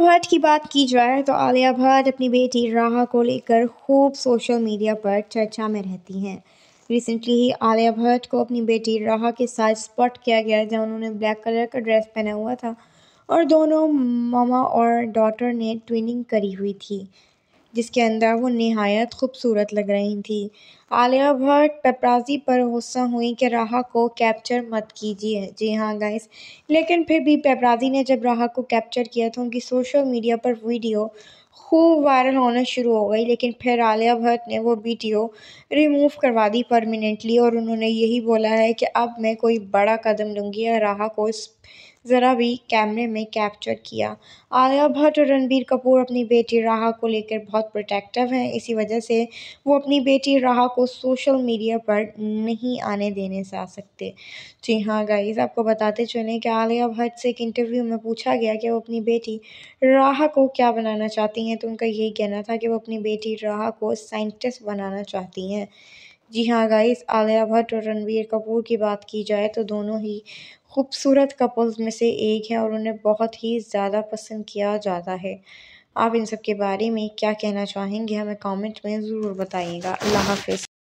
भट्ट की बात की जाए तो आलिया भट्ट अपनी बेटी राहा को लेकर खूब सोशल मीडिया पर चर्चा में रहती हैं रिसेंटली ही आलिया भट्ट को अपनी बेटी राहा के साथ स्पॉट किया गया जहाँ उन्होंने ब्लैक कलर का ड्रेस पहना हुआ था और दोनों मामा और डॉटर ने ट्विनिंग करी हुई थी जिसके अंदर वो नहायत खूबसूरत लग रही थी आलिया भट्ट पेपराजी पर गुस्सा हुई कि राहा को कैप्चर मत कीजिए जी हाँ गाइस लेकिन फिर भी पेपराजी ने जब राहा को कैप्चर किया तो उनकी सोशल मीडिया पर वीडियो खूब वायरल होना शुरू हो गई लेकिन फिर आलिया भट्ट ने वो वीडियो रिमूव करवा दी परमानेंटली और उन्होंने यही बोला है कि अब मैं कोई बड़ा कदम लूँगी और राहा को ज़रा भी कैमरे में कैप्चर किया आलिया भट्ट और रणबीर कपूर अपनी बेटी राहा को लेकर बहुत प्रोटेक्टिव हैं इसी वजह से वो अपनी बेटी राहा को सोशल मीडिया पर नहीं आने देने से आ सकते जी हाँ गाइस आपको बताते चले कि आलिया भट्ट से एक इंटरव्यू में पूछा गया कि वो अपनी बेटी राहा को क्या बनाना चाहती हैं तो उनका यही कहना था कि वो अपनी बेटी राहा को साइंटिस्ट बनाना चाहती हैं जी हाँ गाइस आलिया भट्ट और रणबीर कपूर की बात की जाए तो दोनों ही खूबसूरत कपल्स में से एक है और उन्हें बहुत ही ज़्यादा पसंद किया जाता है आप इन सब के बारे में क्या कहना चाहेंगे हमें कमेंट में ज़रूर बताइएगा अल्लाह हाफ़िज़